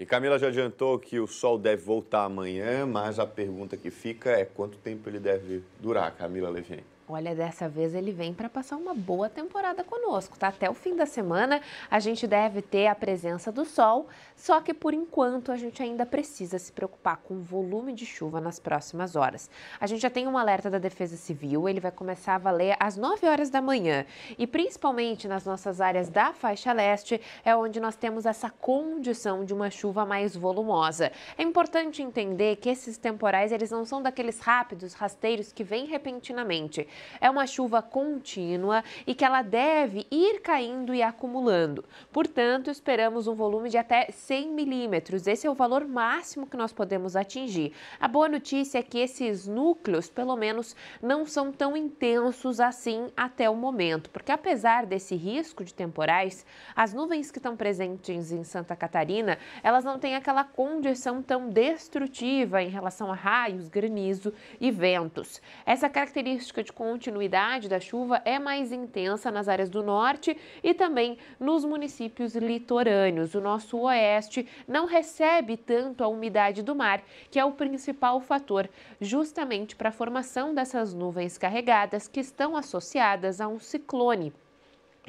E Camila já adiantou que o sol deve voltar amanhã, mas a pergunta que fica é quanto tempo ele deve durar, Camila Levente? Olha, dessa vez ele vem para passar uma boa temporada conosco, tá? Até o fim da semana a gente deve ter a presença do sol, só que por enquanto a gente ainda precisa se preocupar com o volume de chuva nas próximas horas. A gente já tem um alerta da Defesa Civil, ele vai começar a valer às 9 horas da manhã e principalmente nas nossas áreas da faixa leste é onde nós temos essa condição de uma chuva mais volumosa. É importante entender que esses temporais eles não são daqueles rápidos, rasteiros que vêm repentinamente. É uma chuva contínua e que ela deve ir caindo e acumulando. Portanto, esperamos um volume de até 100 milímetros. Esse é o valor máximo que nós podemos atingir. A boa notícia é que esses núcleos, pelo menos, não são tão intensos assim até o momento, porque apesar desse risco de temporais, as nuvens que estão presentes em Santa Catarina, elas não têm aquela condição tão destrutiva em relação a raios, granizo e ventos. Essa característica de continuidade da chuva é mais intensa nas áreas do norte e também nos municípios litorâneos. O nosso oeste não recebe tanto a umidade do mar, que é o principal fator justamente para a formação dessas nuvens carregadas que estão associadas a um ciclone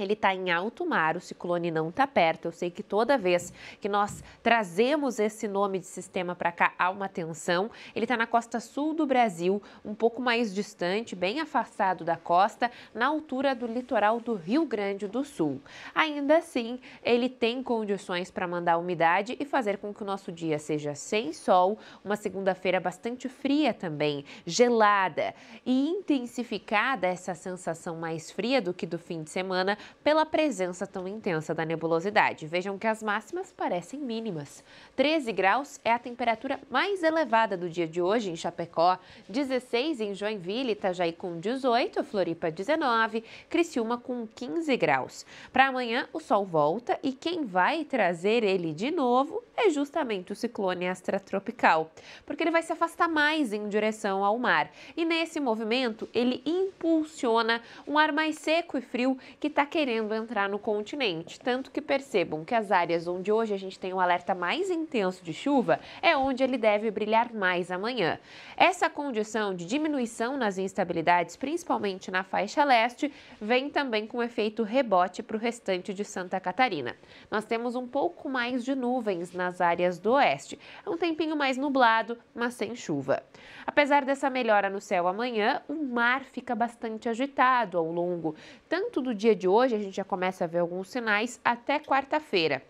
ele está em alto mar, o ciclone não está perto. Eu sei que toda vez que nós trazemos esse nome de sistema para cá, há uma tensão. Ele está na costa sul do Brasil, um pouco mais distante, bem afastado da costa, na altura do litoral do Rio Grande do Sul. Ainda assim, ele tem condições para mandar umidade e fazer com que o nosso dia seja sem sol, uma segunda-feira bastante fria também, gelada e intensificada essa sensação mais fria do que do fim de semana pela presença tão intensa da nebulosidade. Vejam que as máximas parecem mínimas. 13 graus é a temperatura mais elevada do dia de hoje em Chapecó, 16 em Joinville, Itajaí com 18, Floripa 19, Criciúma com 15 graus. Para amanhã, o sol volta e quem vai trazer ele de novo é justamente o ciclone extratropical, porque ele vai se afastar mais em direção ao mar. E nesse movimento, ele impulsiona um ar mais seco e frio que está querendo querendo entrar no continente. Tanto que percebam que as áreas onde hoje a gente tem um alerta mais intenso de chuva é onde ele deve brilhar mais amanhã. Essa condição de diminuição nas instabilidades, principalmente na faixa leste, vem também com efeito rebote para o restante de Santa Catarina. Nós temos um pouco mais de nuvens nas áreas do oeste. É um tempinho mais nublado, mas sem chuva. Apesar dessa melhora no céu amanhã, o mar fica bastante agitado ao longo tanto do dia de hoje hoje a gente já começa a ver alguns sinais até quarta-feira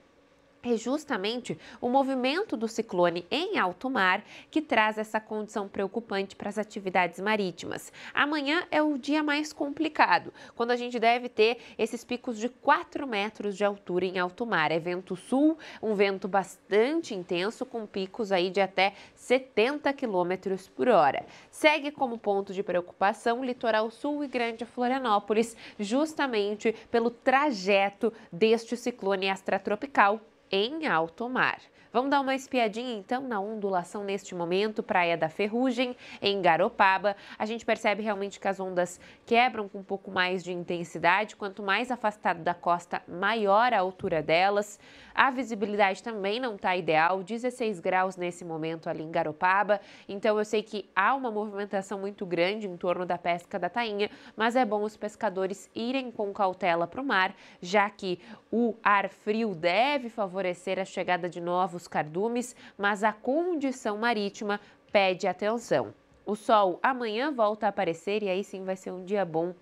é justamente o movimento do ciclone em alto mar que traz essa condição preocupante para as atividades marítimas. Amanhã é o dia mais complicado, quando a gente deve ter esses picos de 4 metros de altura em alto mar. É vento sul, um vento bastante intenso, com picos aí de até 70 quilômetros por hora. Segue como ponto de preocupação o litoral sul e Grande Florianópolis, justamente pelo trajeto deste ciclone extratropical em alto mar. Vamos dar uma espiadinha então na ondulação neste momento, Praia da Ferrugem, em Garopaba. A gente percebe realmente que as ondas quebram com um pouco mais de intensidade. Quanto mais afastado da costa, maior a altura delas. A visibilidade também não está ideal, 16 graus nesse momento ali em Garopaba. Então eu sei que há uma movimentação muito grande em torno da pesca da tainha, mas é bom os pescadores irem com cautela para o mar, já que o ar frio deve favorecer a chegada de novos novos cardumes, mas a condição marítima pede atenção. O sol amanhã volta a aparecer e aí sim vai ser um dia bom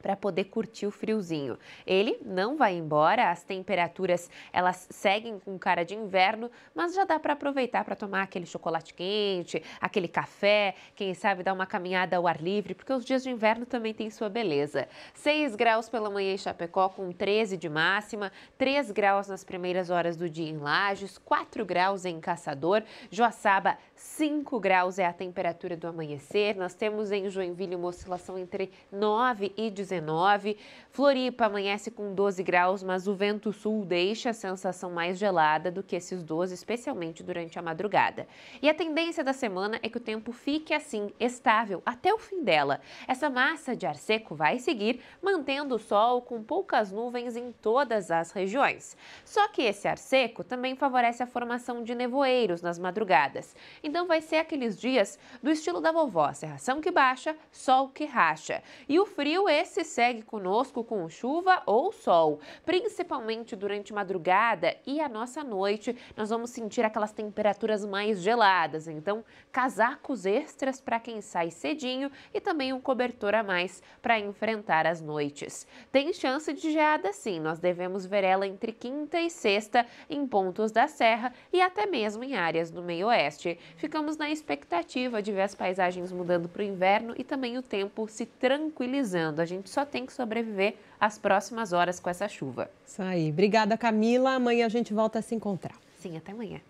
para poder curtir o friozinho. Ele não vai embora, as temperaturas elas seguem com cara de inverno, mas já dá para aproveitar para tomar aquele chocolate quente, aquele café, quem sabe dar uma caminhada ao ar livre, porque os dias de inverno também têm sua beleza. 6 graus pela manhã em Chapecó com 13 de máxima, 3 graus nas primeiras horas do dia em Lages, 4 graus em Caçador, Joaçaba 5 graus é a temperatura do amanhecer. Nós temos em Joinville uma oscilação entre 9 e 18 19. Floripa amanhece com 12 graus, mas o vento sul deixa a sensação mais gelada do que esses 12, especialmente durante a madrugada. E a tendência da semana é que o tempo fique assim, estável, até o fim dela. Essa massa de ar seco vai seguir, mantendo o sol com poucas nuvens em todas as regiões. Só que esse ar seco também favorece a formação de nevoeiros nas madrugadas. Então vai ser aqueles dias do estilo da vovó, serração que baixa, sol que racha. E o frio esse se segue conosco com chuva ou sol. Principalmente durante madrugada e a nossa noite, nós vamos sentir aquelas temperaturas mais geladas. Então, casacos extras para quem sai cedinho e também um cobertor a mais para enfrentar as noites. Tem chance de geada sim, nós devemos ver ela entre quinta e sexta em pontos da serra e até mesmo em áreas do meio-oeste. Ficamos na expectativa de ver as paisagens mudando para o inverno e também o tempo se tranquilizando. A gente só tem que sobreviver às próximas horas com essa chuva. Isso aí. Obrigada, Camila. Amanhã a gente volta a se encontrar. Sim, até amanhã.